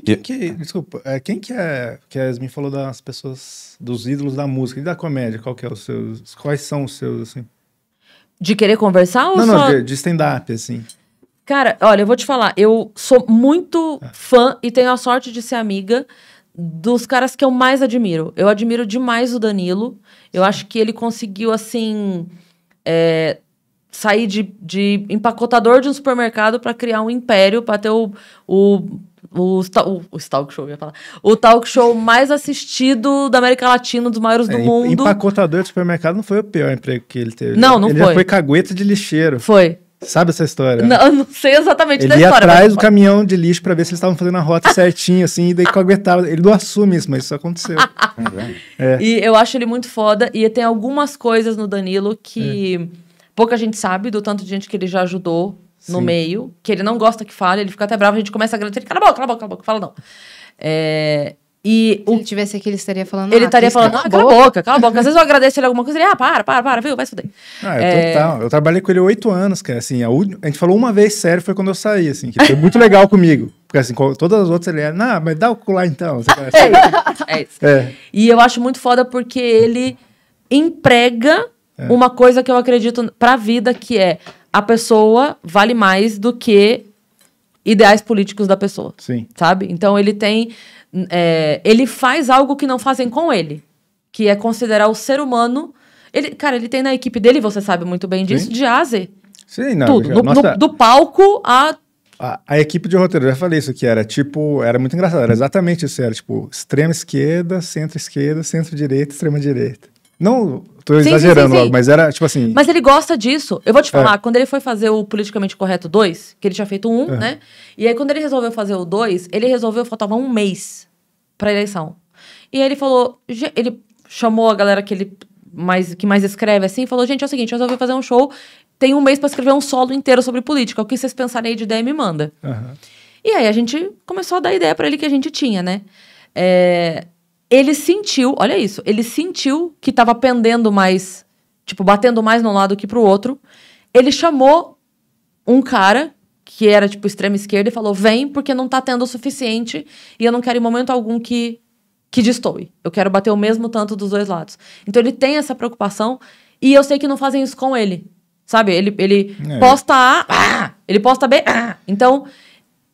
Quem que, desculpa, é, quem que é que a Yasmin falou das pessoas, dos ídolos da música e da comédia? Qual que é os seus, quais são os seus, assim? De querer conversar ou Não, só... não, de, de stand-up, assim. Cara, olha, eu vou te falar, eu sou muito ah. fã e tenho a sorte de ser amiga dos caras que eu mais admiro. Eu admiro demais o Danilo. Eu Sim. acho que ele conseguiu, assim, é, sair de, de empacotador de um supermercado para criar um império, para ter o, o o, o, talk show, ia falar. O talk show mais assistido da América Latina, dos maiores do é, mundo. Empacotador de supermercado não foi o pior emprego que ele teve. Não, né? não ele foi. Ele foi cagueta de lixeiro. Foi. Sabe essa história? Não, não sei exatamente ele da história. Ele ia atrás do caminhão de lixo para ver se eles estavam fazendo a rota certinha assim, e daí caguetava. Ele não assume isso, mas isso aconteceu. Tá é. E eu acho ele muito foda. E tem algumas coisas no Danilo que é. pouca gente sabe, do tanto de gente que ele já ajudou no Sim. meio, que ele não gosta que fale, ele fica até bravo, a gente começa a gritar, cala a boca, cala a boca, cala a boca, fala não. É, e Se o... ele tivesse aqui, ele estaria falando. Ele ah, estaria falando, cala, ah, cala a boca, cala a boca. Às vezes eu agradeço ele alguma coisa, ele, ah, para, para, para, viu, vai se fuder. Ah, eu, é... Tá, eu trabalhei com ele oito anos, cara, assim, a, a gente falou uma vez sério, foi quando eu saí, assim, que foi muito legal comigo. Porque assim, todas as outras ele era, não, mas dá o cu lá então. É, é, isso. é isso. E eu acho muito foda porque ele emprega é. uma coisa que eu acredito pra vida, que é a pessoa vale mais do que ideais políticos da pessoa. Sim. Sabe? Então ele tem. É, ele faz algo que não fazem com ele, que é considerar o ser humano. Ele, cara, ele tem na equipe dele, você sabe muito bem disso, Sim. de A a Z. Sim, não, Tudo. No, nossa... no, do palco a a, a, equipe de roteiro, eu já falei isso, que era tipo, era muito engraçado, era exatamente isso, era tipo, extrema esquerda, centro esquerda, centro direita, extrema direita. Não, tô sim, exagerando sim, sim, logo, mas era tipo assim. Mas ele gosta disso. Eu vou te é. falar, é. quando ele foi fazer o Politicamente Correto 2, que ele tinha feito um, é. né? E aí, quando ele resolveu fazer o 2, ele resolveu, faltava um mês pra eleição. E aí ele falou, ele chamou a galera que ele mais, que mais escreve assim, falou: gente, é o seguinte, resolvi fazer um show, tem um mês para escrever um solo inteiro sobre política. O que vocês pensarem aí de ideia me manda. Uhum. E aí a gente começou a dar ideia para ele que a gente tinha, né? É, ele sentiu, olha isso, ele sentiu que estava pendendo mais, tipo, batendo mais num lado que pro outro. Ele chamou um cara que era tipo extrema esquerda e falou: "Vem, porque não tá tendo o suficiente e eu não quero em momento algum que que destoe. Eu quero bater o mesmo tanto dos dois lados". Então ele tem essa preocupação e eu sei que não fazem isso com ele. Sabe? Ele ele é. posta A, ah, ele posta B. Ah. Então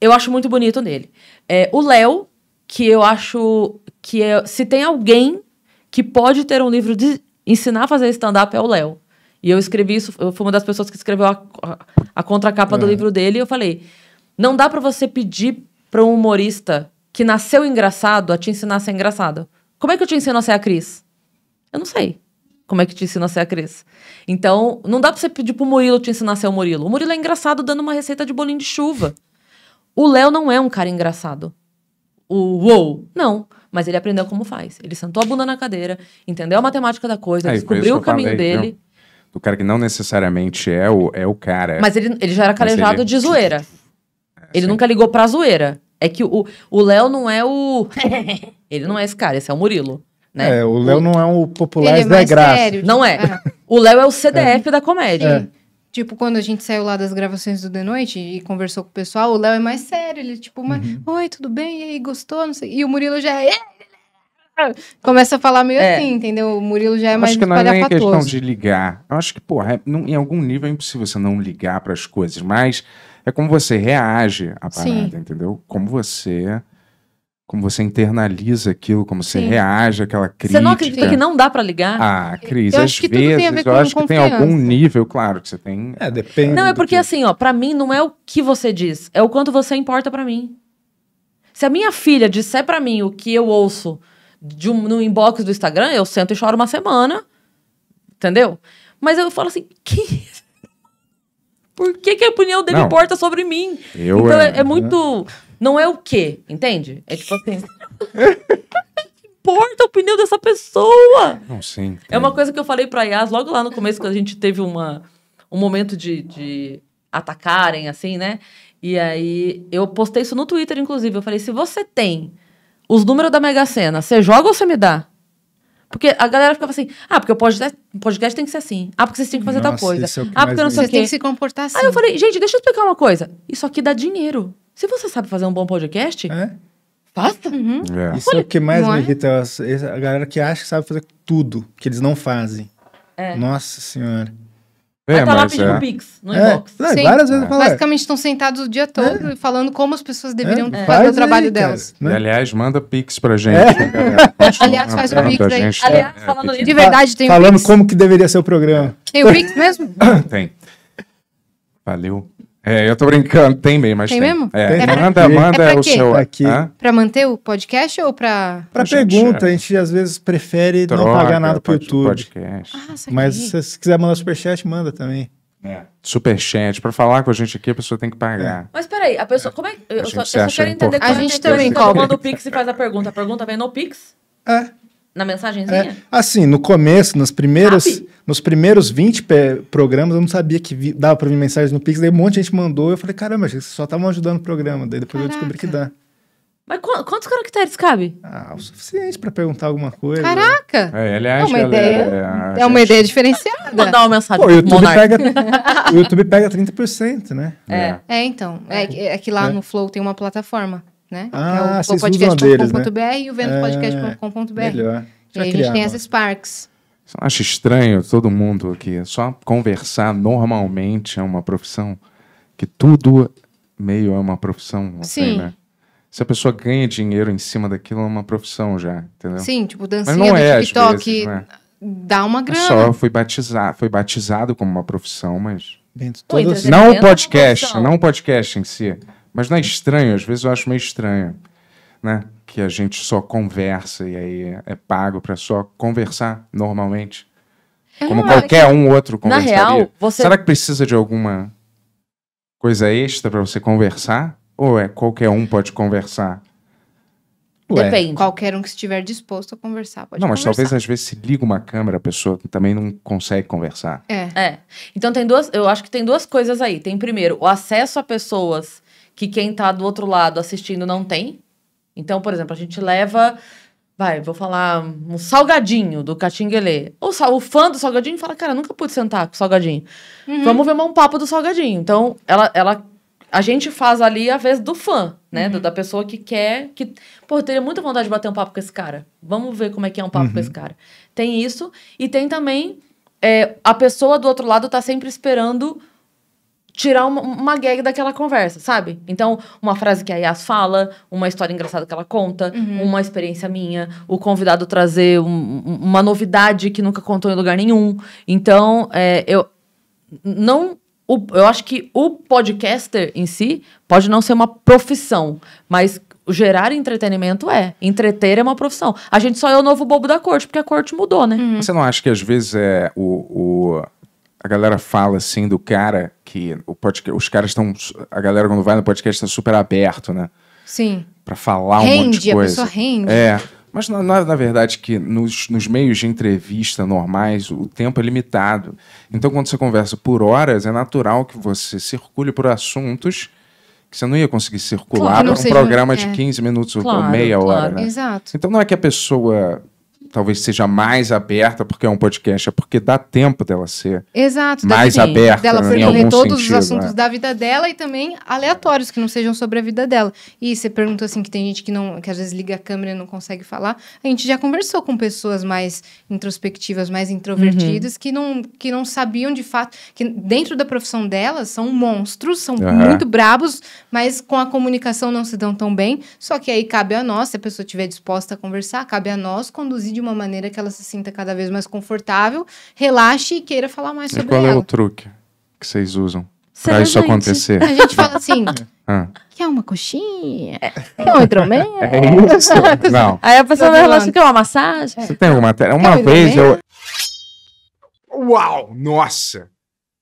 eu acho muito bonito nele. É, o Léo que eu acho que é, se tem alguém que pode ter um livro de ensinar a fazer stand-up é o Léo. E eu escrevi isso, eu fui uma das pessoas que escreveu a, a, a contracapa é. do livro dele e eu falei: não dá para você pedir para um humorista que nasceu engraçado a te ensinar a ser engraçado. Como é que eu te ensino a ser a Cris? Eu não sei. Como é que te ensina a ser a Cris? Então, não dá pra você pedir pro Murilo te ensinar a ser o Murilo. O Murilo é engraçado dando uma receita de bolinho de chuva. O Léo não é um cara engraçado o wow. Não. Mas ele aprendeu como faz. Ele sentou a bunda na cadeira, entendeu a matemática da coisa, é, descobriu o caminho falei, dele. Então, do cara que não necessariamente é o, é o cara. Mas ele, ele já era calejado ele... de é zoeira. É, ele sim. nunca ligou pra zoeira. É que o Léo não é o. ele não é esse cara, esse é o Murilo. Né? É, o Léo não é o popular é da graça. Sério. Tipo, não é. é. O Léo é o CDF é. da comédia. É. Tipo, quando a gente saiu lá das gravações do The Noite e conversou com o pessoal, o Léo é mais sério. Ele é tipo, uma, uhum. oi, tudo bem? E aí, gostou? Não sei. E o Murilo já é. Começa a falar meio é. assim, entendeu? O Murilo já é acho mais Acho que não é nem questão de ligar. Eu acho que, porra, é, não, em algum nível é impossível você não ligar para as coisas, mas é como você reage à parada, Sim. entendeu? Como você como você internaliza aquilo, como você Sim. reage àquela crise. Você não acredita que não dá para ligar? Ah, crise. eu acho que vezes, tudo tem a ver com eu acho que tem algum nível, claro, que você tem. É, depende. Não, é porque que... assim, ó, para mim não é o que você diz, é o quanto você importa para mim. Se a minha filha disser para mim o que eu ouço um, no inbox do Instagram, eu sento e choro uma semana, entendeu? Mas eu falo assim, que por que, que a opinião dele não, importa sobre mim? Eu, então é, é, é muito. Não é o quê, entende? É tipo assim. importa a opinião dessa pessoa? Não, sim. É uma coisa que eu falei pra Yas logo lá no começo, quando a gente teve uma, um momento de, de atacarem, assim, né? E aí eu postei isso no Twitter, inclusive. Eu falei: se você tem os números da Mega Sena, você joga ou você me dá? Porque a galera ficava assim, ah, porque o podcast, podcast tem que ser assim. Ah, porque vocês têm que fazer Nossa, tal coisa. É ah, porque não sei o quê. Você tem que se comportar assim. Aí eu assim. falei, gente, deixa eu explicar uma coisa. Isso aqui dá dinheiro. Se você sabe fazer um bom podcast, é? faça. Uhum. uhum. É. Isso Olha, é o que mais me irrita. A galera que acha que sabe fazer tudo, que eles não fazem. É. Nossa senhora. É, tá lá pedindo é. pix no é. inbox. Não, várias vezes é. é. Basicamente estão sentados o dia todo é. falando como as pessoas deveriam é. fazer o trabalho aí, delas. Né? aliás, manda pix pra gente. Né, aliás, faz o pix aí. Gente, aliás, né, falando de verdade, tem Falando como que deveria ser o programa. Tem o pix mesmo? tem. Valeu. É, eu tô brincando, tem mesmo, mas tem. tem. mesmo? É, tem. É manda, manda é o quê? seu é aqui. Pra manter o podcast ou pra... Pra pergunta, a gente às vezes prefere Troca, não pagar nada pro YouTube. Podcast. Ah, mas se você quiser mandar superchat, manda também. É. Superchat. Pra falar com a gente aqui, a pessoa tem que pagar. É. Mas peraí, a pessoa. Como é Eu, só, eu só quero entender como a gente também manda o Pix e faz a pergunta. A pergunta vem no Pix? É. Na mensagenzinha? É. Assim, no começo, nas primeiras. Nos primeiros 20 programas, eu não sabia que dava para vir mensagem no Pix, daí um monte de gente mandou. Eu falei, caramba, vocês só estavam ajudando o programa. Daí depois Caraca. eu descobri que dá. Mas qu quantos caracteres cabe? Ah, o suficiente para perguntar alguma coisa. Caraca! É, aliás, é uma é, ideia, é, é uma ideia diferenciada. Mandar uma mensagem Pô, o YouTube pega, O YouTube pega 30%, né? É, é, é então. É, é que lá é. no Flow tem uma plataforma, né? Ah, que é o flowpodcast.com.br né? e o vendopodcast.com.br. É, melhor. e aí a gente tem as Sparks. Você não acha estranho todo mundo aqui? É só conversar normalmente é uma profissão que tudo meio é uma profissão, Sim. né? Se a pessoa ganha dinheiro em cima daquilo, é uma profissão já, entendeu? Sim, tipo dancinha Mas é, TikTok, vezes, né? dá uma é grana. só foi batizado, foi batizado como uma profissão, mas... Bento, todas... Não o é podcast, não o podcast em si, mas não é estranho, às vezes eu acho meio estranho né? Que a gente só conversa e aí é pago para só conversar normalmente. Eu como qualquer que... um outro conversaria. Na real, você... Será que precisa de alguma coisa extra para você conversar? Ou é qualquer um pode conversar? Ué. Depende. Qualquer um que estiver disposto a conversar pode Não, mas conversar. talvez às vezes se liga uma câmera, a pessoa também não consegue conversar. É. é. Então tem duas, eu acho que tem duas coisas aí. Tem primeiro, o acesso a pessoas que quem tá do outro lado assistindo não tem. Então, por exemplo, a gente leva, vai, vou falar um salgadinho do Catinguelê. O, o fã do salgadinho fala, cara, nunca pude sentar com salgadinho. Uhum. Vamos ver um papo do salgadinho. Então, ela, ela a gente faz ali a vez do fã, né? Uhum. Da pessoa que quer. que Pô, eu teria muita vontade de bater um papo com esse cara. Vamos ver como é que é um papo uhum. com esse uhum. cara. Tem isso. E tem também. É, a pessoa do outro lado tá sempre esperando tirar uma, uma gag daquela conversa, sabe? Então, uma frase que a Yas fala, uma história engraçada que ela conta, uhum. uma experiência minha, o convidado trazer um, uma novidade que nunca contou em lugar nenhum. Então, é, eu não. O, eu acho que o podcaster em si pode não ser uma profissão, mas gerar entretenimento é. Entreter é uma profissão. A gente só é o novo bobo da corte, porque a corte mudou, né? Uhum. Você não acha que às vezes é o, o a galera fala assim do cara que o podcast, os caras estão. A galera, quando vai no podcast, está super aberto, né? Sim. Para falar rende, um monte de coisa. A pessoa rende. É. Mas na, na, na verdade que nos, nos, meios de entrevista normais o tempo é limitado. Então quando você conversa por horas é natural que você circule por assuntos que você não ia conseguir circular claro, para um programa de 15 é. minutos claro, ou meia claro, hora. Né? Exato. Então não é que a pessoa talvez seja mais aberta porque é um podcast, é porque dá tempo dela ser Exato, mais sim. aberta. Dela percorrer todos sentido, os assuntos é. da vida dela e também aleatórios que não sejam sobre a vida dela. E você pergunta assim que tem gente que não, que às vezes liga a câmera e não consegue falar. A gente já conversou com pessoas mais introspectivas, mais introvertidas uhum. que não que não sabiam de fato que dentro da profissão delas são monstros, são uhum. muito brabos, mas com a comunicação não se dão tão bem. Só que aí cabe a nós, se a pessoa estiver disposta a conversar, cabe a nós conduzir de uma maneira que ela se sinta cada vez mais confortável, relaxe e queira falar mais e sobre qual é ela. qual é o truque que vocês usam para isso gente, acontecer? A gente fala assim... Ah. Quer uma coxinha? Quer um hidromel? É isso? Não. Aí a pessoa vai relaxar quer uma massagem? Você tem alguma... Uma vez eu... Uau! Nossa!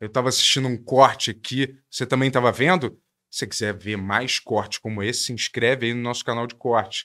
Eu estava assistindo um corte aqui. Você também estava vendo? Se você quiser ver mais cortes como esse, se inscreve aí no nosso canal de corte